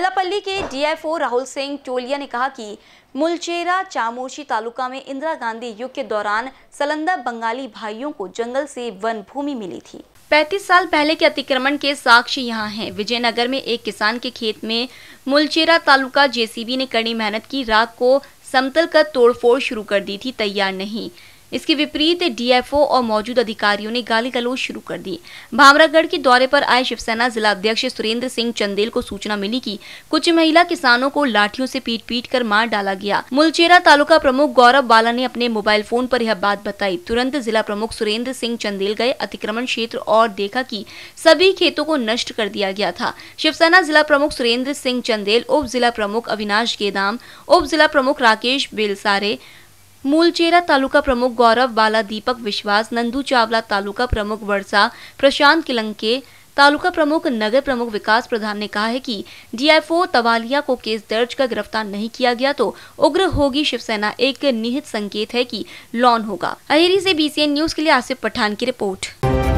अल्लापल्ली के डीएफओ राहुल सिंह टोलिया ने कहा कि मुलचेरा चामोशी तालुका में इंदिरा गांधी युग के दौरान सलंदा बंगाली भाइयों को जंगल से वन भूमि मिली थी 35 साल पहले के अतिक्रमण के साक्षी यहाँ हैं। विजयनगर में एक किसान के खेत में मुलचेरा तालुका जेसीबी ने कड़ी मेहनत की राख को समतल कर तोड़फोड़ शुरू कर दी थी तैयार नहीं इसके विपरीत डीएफओ और मौजूद अधिकारियों ने गाली गलोज शुरू कर दी भामरागढ़ के दौरे पर आए शिवसेना जिला अध्यक्ष सुरेंद्र सिंह चंदेल को सूचना मिली कि कुछ महिला किसानों को लाठियों से पीट पीट कर मार डाला गया मुलचेरा तालुका प्रमुख गौरव बाला ने अपने मोबाइल फोन पर यह बात बताई तुरंत जिला प्रमुख सुरेंद्र सिंह चंदेल गए अतिक्रमण क्षेत्र और देखा की सभी खेतों को नष्ट कर दिया गया था शिवसेना जिला प्रमुख सुरेंद्र सिंह चंदेल उप जिला प्रमुख अविनाश गेदाम उप जिला प्रमुख राकेश बेलसारे मूलचेरा तालुका प्रमुख गौरव बाला दीपक विश्वास नंदू चावला तालुका प्रमुख वर्षा प्रशांत किलंके तालुका प्रमुख नगर प्रमुख विकास प्रधान ने कहा है कि डीएफओ तवालिया को केस दर्ज कर गिरफ्तार नहीं किया गया तो उग्र होगी शिवसेना एक निहित संकेत है कि लॉन होगा अहेरी से बीसीएन न्यूज के लिए आसिफ पठान की रिपोर्ट